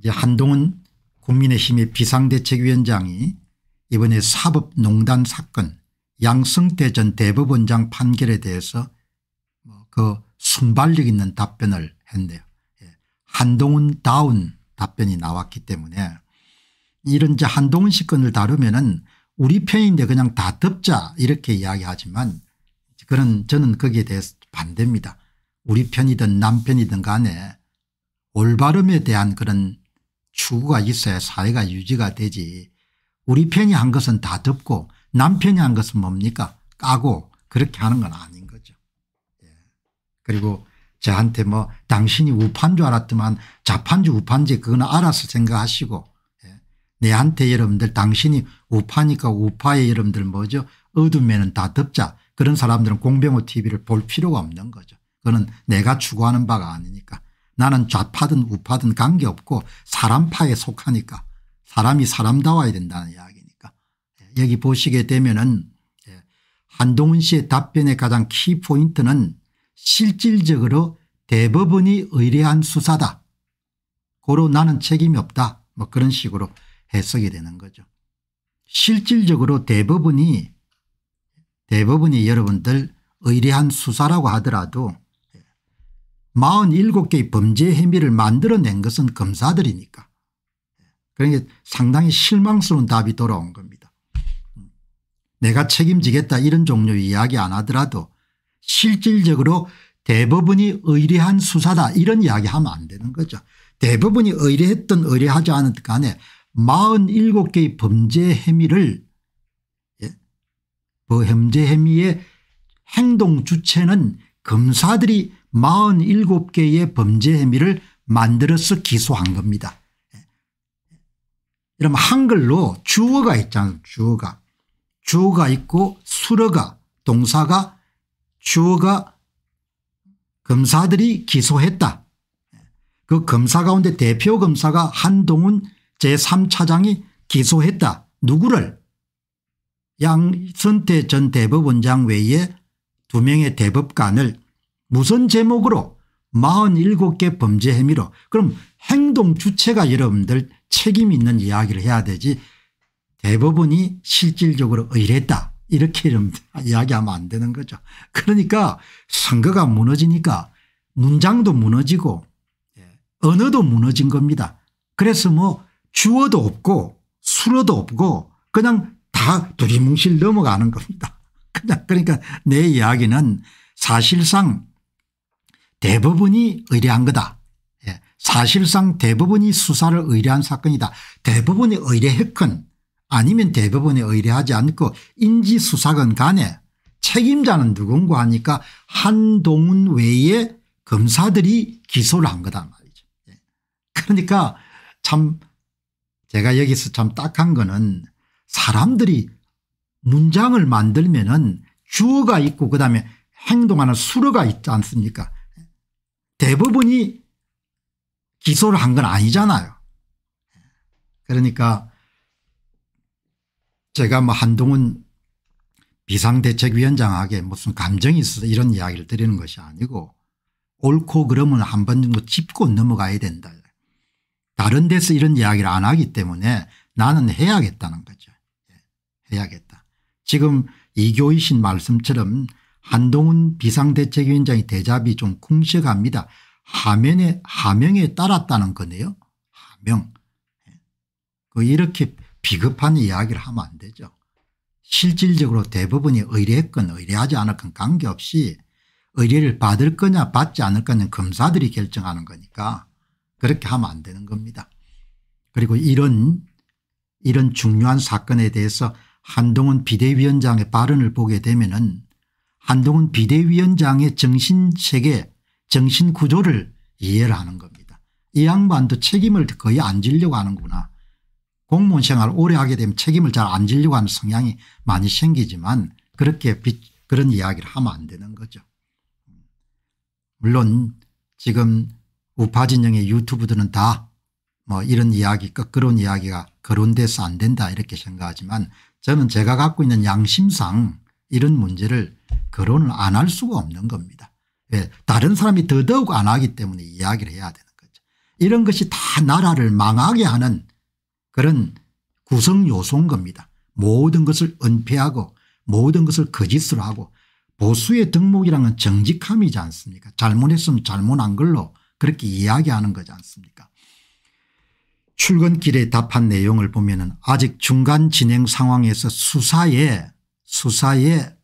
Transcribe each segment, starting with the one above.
이제 한동훈 국민의힘의 비상대책위원장이 이번에 사법농단 사건 양승태 전 대법원장 판결에 대해서 뭐 그 순발력 있는 답변을 했네요. 예. 한동훈 다운 답변이 나왔기 때문에 이런 이제 한동훈 씨 건을 다루면은 우리 편인데 그냥 다 덮자 이렇게 이야기하지만 그런 저는 거기에 대해서 반대입니다. 우리 편이든 남편이든 간에 올바름에 대한 그런 추구가 있어야 사회가 유지가 되지 우리 편이 한 것은 다 덮고 남편이 한 것은 뭡니까 까고 그렇게 하는 건 아닌 거죠. 예. 그리고 저한테 뭐 당신이 우파인 줄 알았더만 좌파지 우파인지 그건 알아서 생각하시고 예. 내한테 여러분들 당신이 우파니까 우파의 여러분들 뭐죠 어둠에는 다 덮자 그런 사람들은 공병호 tv를 볼 필요가 없는 거죠. 그거는 내가 추구하는 바가 아니니까 나는 좌파든 우파든 관계없고 사람파에 속하니까 사람이 사람다워야 된다는 이야기니까 예, 여기 보시게 되면 은 예, 한동훈 씨의 답변의 가장 키포인트는 실질적으로 대법원이 의뢰한 수사다. 고로 나는 책임이 없다. 뭐 그런 식으로 해석이 되는 거죠. 실질적으로 대법원이 대법원이 여러분들 의뢰한 수사라고 하더라도 47개의 범죄 혐의를 만들어낸 것은 검사들이니까. 그러니까 상당히 실망스러운 답이 돌아온 겁니다. 내가 책임지겠다 이런 종류의 이야기 안 하더라도 실질적으로 대부분이 의뢰한 수사다 이런 이야기 하면 안 되는 거죠. 대부분이 의뢰했던 의뢰하지 않았 간에 47개의 범죄 혐의를 예? 범죄 혐의의 행동 주체는 검사들이 47개의 범죄 혐의를 만들어서 기소한 겁니다. 여러분 한글로 주어가 있잖아요. 주어가. 주어가 있고 수어가 동사가 주어가 검사들이 기소했다. 그 검사 가운데 대표 검사가 한동훈 제3차장이 기소했다. 누구를? 양선태 전 대법원장 외에 두 명의 대법관을 무슨 제목으로 47개 범죄 혐의로 그럼 행동 주체가 여러분들 책임 있는 이야기를 해야 되지 대법원이 실질적으로 의뢰했다 이렇게 이야기하면 안 되는 거죠. 그러니까 선거가 무너지니까 문장도 무너지고 예, 언어도 무너진 겁니다. 그래서 뭐 주어도 없고 수어도 없고 그냥 다 두리뭉실 넘어가는 겁니다. 그러니까 내 이야기는 사실상 대부분이 의뢰한 거다. 예. 사실상 대부분이 수사를 의뢰한 사건이다. 대부분이 의뢰했건 아니면 대부분이 의뢰하지 않고 인지수사건 간에 책임자는 누군가 하니까 한동훈 외에 검사들이 기소를 한 거다 말이죠. 예. 그러니까 참 제가 여기서 참 딱 한 거는 사람들이 문장을 만들면은 주어가 있고 그다음에 행동하는 수로가 있지 않습니까 대부분이 기소를 한 건 아니잖아요. 그러니까 제가 뭐 한동훈 비상대책위원장에게 무슨 감정이 있어서 이런 이야기를 드리는 것이 아니고 옳고 그름은 한번 정도 짚고 넘어가야 된다. 다른 데서 이런 이야기를 안 하기 때문에 나는 해야겠다는 거죠. 예, 해야겠다. 지금 이교이신 말씀처럼 한동훈 비상대책위원장이 대답이 좀궁식합니다 하면에 하명에 따랐다는 거네요. 하명. 예. 그 이렇게 비겁한 이야기를 하면 안 되죠. 실질적으로 대부분이 의뢰했건 의뢰하지 않았건 관계없이 의뢰를 받을 거냐 받지 않을 거냐는 검사들이 결정하는 거니까 그렇게 하면 안 되는 겁니다. 그리고 이런 이런 중요한 사건에 대해서 한동훈 비대위원장의 발언을 보게 되면 은 한동훈 비대위원장의 정신세계 정신구조를 이해를 하는 겁니다. 이 양반도 책임을 거의 안 지려고 하는구나. 공무원 생활 오래 하게 되면 책임을 잘 안 지려고 하는 성향이 많이 생기지만 그렇게 비, 그런 이야기를 하면 안 되는 거죠. 물론 지금 우파 진영의 유튜브들은 다 뭐 이런 이야기 거끄러운 이야기가 거론돼서 안 된다 이렇게 생각하지만 저는 제가 갖고 있는 양심상 이런 문제를 거론을 안 할 수가 없는 겁니다. 왜 예, 다른 사람이 더더욱 안 하기 때문에 이야기를 해야 되는 거죠. 이런 것이 다 나라를 망하게 하는 그런 구성요소인 겁니다. 모든 것을 은폐하고 모든 것을 거짓으로 하고 보수의 덕목이란 건 정직함이지 않습니까 잘못했으면 잘못한 걸로 그렇게 이야기하는 거지 않습니까 출근길에 답한 내용을 보면 아직 중간 진행 상황에서 수사에 수사에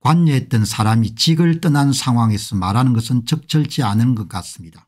관여했던 사람이 직을 떠난 상황에서 말하는 것은 적절치 않은 것 같습니다.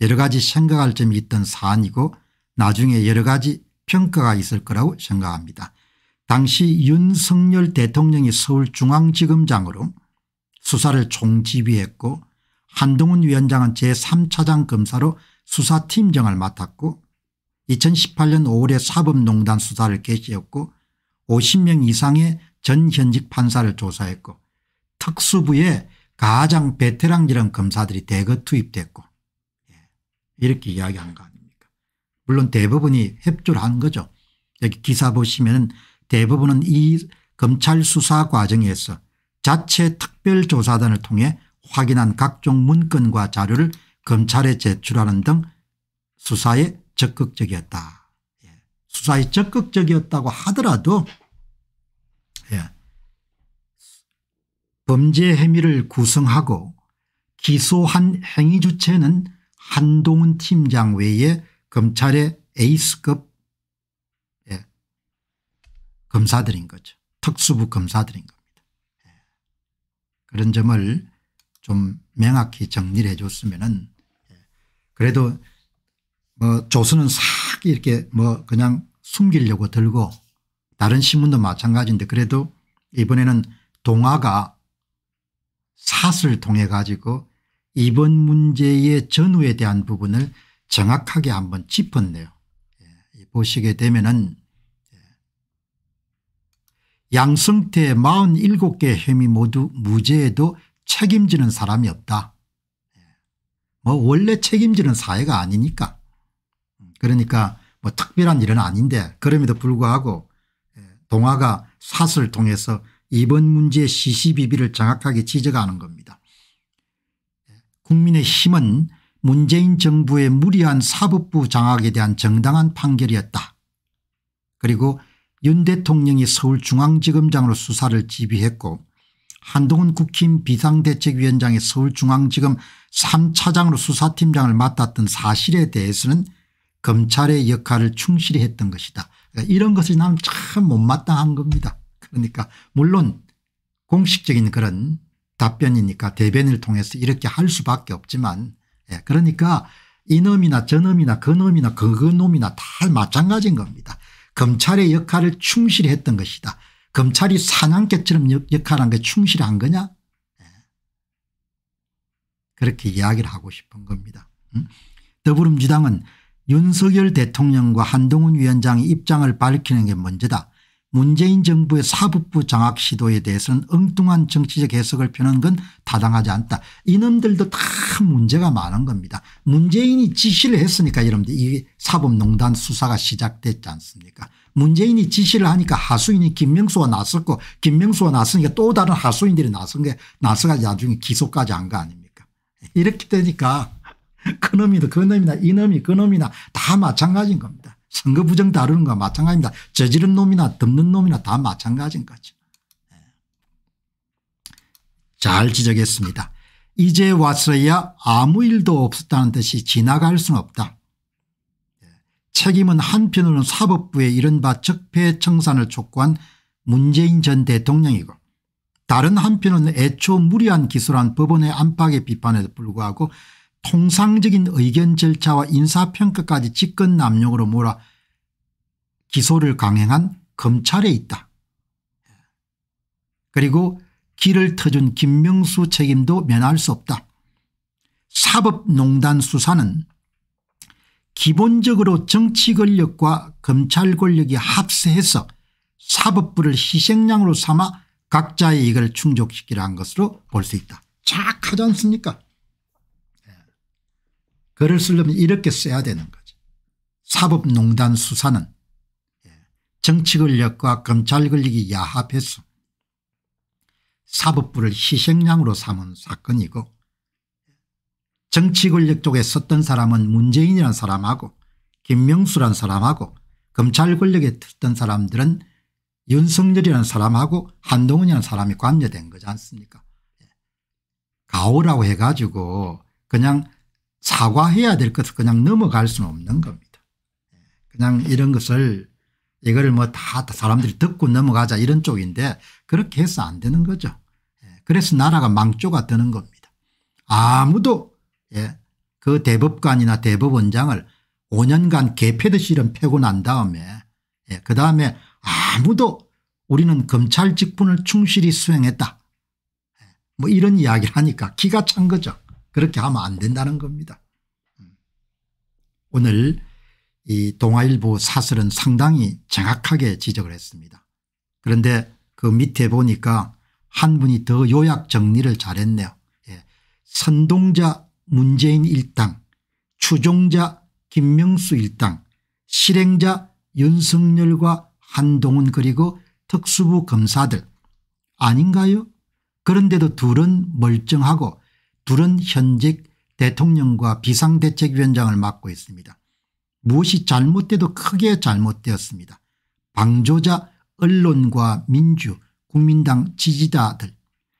여러 가지 생각할 점이 있던 사안이고 나중에 여러 가지 평가가 있을 거라고 생각합니다. 당시 윤석열 대통령이 서울중앙지검장으로 수사를 총지휘했고 한동훈 위원장은 제3차장 검사로 수사팀장을 맡았고 2018년 5월에 사법농단 수사를 개시했고 50명 이상의 전현직 판사를 조사했고 특수부에 가장 베테랑지런 검사들이 대거 투입됐고 예, 이렇게 이야기하는 거 아닙니까 물론 대부분이 협조를 한 거죠. 여기 기사 보시면 대부분은 이 검찰 수사 과정에서 자체 특별조사단을 통해 확인한 각종 문건과 자료를 검찰에 제출하는 등 수사에 적극적이었다. 예. 수사에 적극적이었다고 하더라도 예. 범죄 혐의를 구성하고 기소한 행위 주체는 한동훈 팀장 외에 검찰의 에이스급 예. 검사들인 거죠. 특수부 검사들인 겁니다. 그런 점을 좀 명확히 정리를 해줬으면 그래도 뭐 조선은 싹 이렇게 뭐 그냥 숨기려고 들고 다른 신문도 마찬가지인데 그래도 이번에는 동화가 사슬 통해 가지고 이번 문제의 전후에 대한 부분을 정확하게 한번 짚었네요. 예, 보시게 되면은 예. 양성태 47개 혐의 모두 무죄에도 책임지는 사람이 없다. 뭐 원래 책임지는 사회가 아니니까. 그러니까 뭐 특별한 일은 아닌데 그럼에도 불구하고 예, 동화가 사설을 통해서 이번 문제의 시시비비를 정확하게 지적하는 겁니다. 예, 국민의 힘은 문재인 정부의 무리한 사법부 장악에 대한 정당한 판결이었다. 그리고 윤 대통령이 서울중앙지검장으로 수사를 지휘했고 한동훈 국힘 비상대책위원장이 서울중앙지검 3차장으로 수사팀장을 맡았던 사실에 대해서는 검찰의 역할을 충실히 했던 것이다. 그러니까 이런 것을 나는 참 못마땅한 겁니다. 그러니까 물론 공식적인 그런 답변이니까 대변을 통해서 이렇게 할 수밖에 없지만 예, 그러니까 이놈이나 저놈이나 그놈이나 그놈이나 다 마찬가지인 겁니다. 검찰의 역할을 충실히 했던 것이다. 검찰이 사냥개처럼 역할한 게 충실한 거냐 그렇게 이야기를 하고 싶은 겁니다. 음? 더불어민주당은 윤석열 대통령과 한동훈 위원장의 입장을 밝히는 게 먼저다. 문재인 정부의 사법부 장악 시도에 대해서는 엉뚱한 정치적 해석을 펴는 건 타당하지 않다. 이놈들도 다 문제가 많은 겁니다. 문재인이 지시를 했으니까 여러분들 이 사법농단 수사가 시작됐지 않습니까 문재인이 지시를 하니까 하수인이 김명수가 나섰고 김명수가 나서니까 또 다른 하수인들이 나선 게 나서가 나중에 기소까지 한 거 아닙니까 이렇게 되니까 그놈이도 그놈이나 이놈이 그놈이나 다 마찬가지인 겁니다. 선거 부정 다루는 거 마찬가지입니다. 저지른 놈이나 덮는 놈이나 다 마찬가지인 거죠. 예. 잘 지적했습니다. 이제 왔어야 아무 일도 없었다는 듯이 지나갈 수는 없다. 예. 책임은 한편으로는 사법부의 이른바 적폐청산을 촉구한 문재인 전 대통령이고 다른 한편은 애초 무리한 기소란 법원의 안팎의 비판에도 불구하고 통상적인 의견 절차와 인사평가까지 직권남용으로 몰아 기소를 강행한 검찰에 있다. 그리고 길을 터준 김명수 책임도 면할 수 없다. 사법농단 수사는 기본적으로 정치 권력과 검찰 권력이 합세해서 사법부를 희생양으로 삼아 각자의 이익을 충족시키려 한 것으로 볼 수 있다. 착하지 않습니까 예. 글을 쓰려면 이렇게 써야 되는 거죠. 사법농단 수사는 예. 정치권력과 검찰권력이 야합해서 사법부를 희생양으로 삼은 사건이고 정치권력 쪽에 섰던 사람은 문재인이라는 사람하고 김명수란 사람하고 검찰권력에 섰던 사람들은 윤석열이라는 사람하고 한동훈이라는 사람이 관여된 거지 않습니까 가오라고 해가지고 그냥 사과해야 될 것을 그냥 넘어갈 수는 없는 겁니다. 그냥 이런 것을 이거를 뭐 다 사람들이 듣고 넘어가자 이런 쪽인데 그렇게 해서 안 되는 거죠. 그래서 나라가 망조가 되는 겁니다. 아무도 예, 그 대법관이나 대법원장을 5년간 개패듯이 이런 패고 난 다음에 예, 그 다음에 아무도 우리는 검찰 직분을 충실히 수행했다. 뭐 이런 이야기를 하니까 기가 찬 거죠. 그렇게 하면 안 된다는 겁니다. 오늘 이 동아일보 사설은 상당히 정확하게 지적을 했습니다. 그런데 그 밑에 보니까 한 분이 더 요약 정리를 잘했네요. 예. 선동자 문재인 일당 추종자 김명수 일당 실행자 윤석열과 한동훈 그리고 특수부 검사들 아닌가요? 그런데도 둘은 멀쩡하고 둘은 현직 대통령과 비상대책위원장을 맡고 있습니다. 무엇이 잘못돼도 크게 잘못되었습니다. 방조자 언론과 민주 국민당 지지자들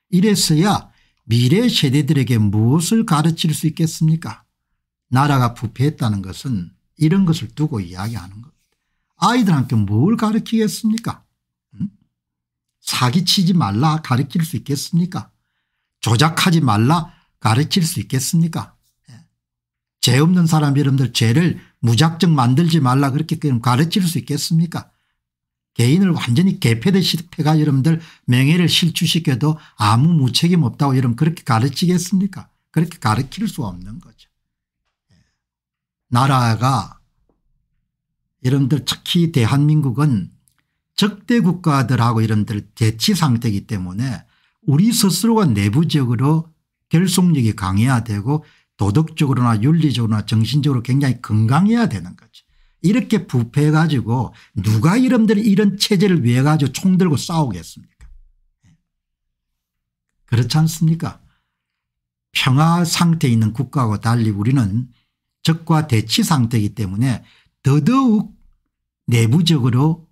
이래서야 미래 세대들에게 무엇을 가르칠 수 있겠습니까 나라가 부패했다는 것은 이런 것을 두고 이야기하는 것. 아이들한테 뭘 가르치겠습니까? 사기치지 말라 가르칠 수 있겠습니까? 조작하지 말라 가르칠 수 있겠습니까? 예. 죄 없는 사람 여러분들 죄를 무작정 만들지 말라 그렇게 가르칠 수 있겠습니까? 개인을 완전히 개폐되시가 여러분들 명예를 실추시켜도 아무 무책임 없다고 여러분 그렇게 가르치겠습니까? 그렇게 가르칠 수 없는 거죠. 예. 나라가 여러분들 특히 대한민국은 적대 국가들하고 이런들 대치 상태이기 때문에 우리 스스로가 내부적으로 결속력이 강해야 되고 도덕적으로나 윤리적으로나 정신적으로 굉장히 건강해야 되는 거죠. 이렇게 부패해 가지고 누가 이름들 이런 체제를 위해 가지고 총 들고 싸우겠습니까 그렇지 않습니까 평화 상태에 있는 국가하고 달리 우리는 적과 대치 상태이기 때문에 더더욱 내부적으로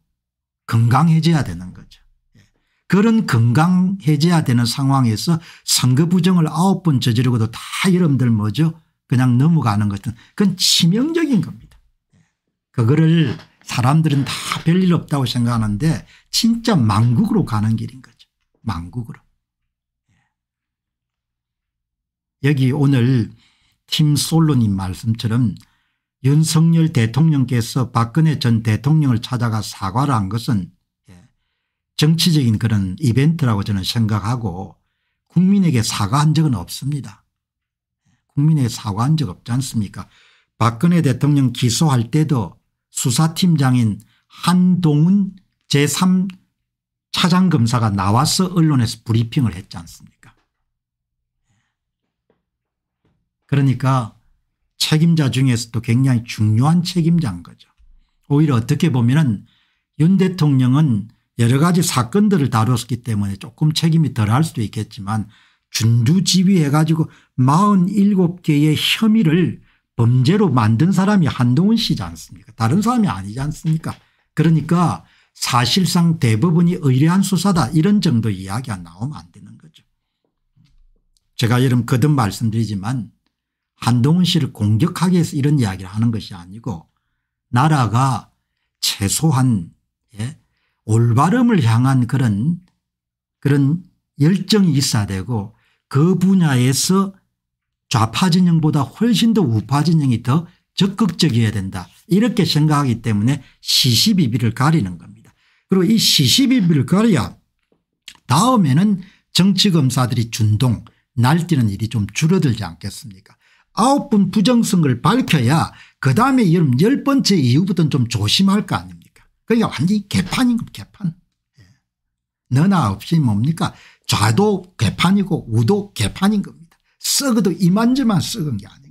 건강해져야 되는 거죠. 예. 그런 건강해져야 되는 상황에서 선거 부정을 아홉 번 저지르고도 다 여러분들 뭐죠? 그냥 넘어가는 것은 그건 치명적인 겁니다. 예. 그거를 사람들은 다 별일 없다고 생각하는데 진짜 망국으로 가는 길인 거죠. 망국으로. 예. 여기 오늘 팀 솔로님 말씀처럼 윤석열 대통령께서 박근혜 전 대통령을 찾아가 사과를 한 것은 예, 정치적인 그런 이벤트라고 저는 생각하고 국민에게 사과한 적은 없습니다. 국민에게 사과한 적 없지 않습니까 박근혜 대통령 기소할 때도 수사팀장인 한동훈 제3 차장검사가 나와서 언론에서 브리핑을 했지 않습니까 그러니까 책임자 중에서도 굉장히 중요한 책임자인 거죠. 오히려 어떻게 보면 은윤 대통령은 여러 가지 사건들을 다뤘기 때문에 조금 책임이 덜할 수도 있겠지만 준두지휘해 가지고 47개의 혐의를 범죄로 만든 사람이 한동훈 씨지 않습니까 다른 사람이 아니지 않습니까 그러니까 사실상 대부분이 의뢰한 수사다 이런 정도 이야기가 나오면 안 되는 거죠. 제가 여름 거듭 말씀드리지만 한동훈 씨를 공격하기 위해서 이런 이야기를 하는 것이 아니고 나라가 최소한 예, 올바름을 향한 그런 그런 열정이 있어야 되고 그 분야에서 좌파 진영보다 훨씬 더 우파 진영이 더 적극적이어야 된다 이렇게 생각하기 때문에 시시비비를 가리는 겁니다. 그리고 이 시시비비를 가려야 다음에는 정치검사들이 준동 날뛰는 일이 좀 줄어들지 않겠습니까 아홉 분 부정선거를 밝혀야 그 다음에 여러분 열 번째 이후부터는 좀 조심할 거 아닙니까 그러니까 완전히 개판인 겁니다 개판 예. 너나 없이 뭡니까 좌도 개판이고 우도 개판인 겁니다 썩어도 이만저만 썩은 게 아니에요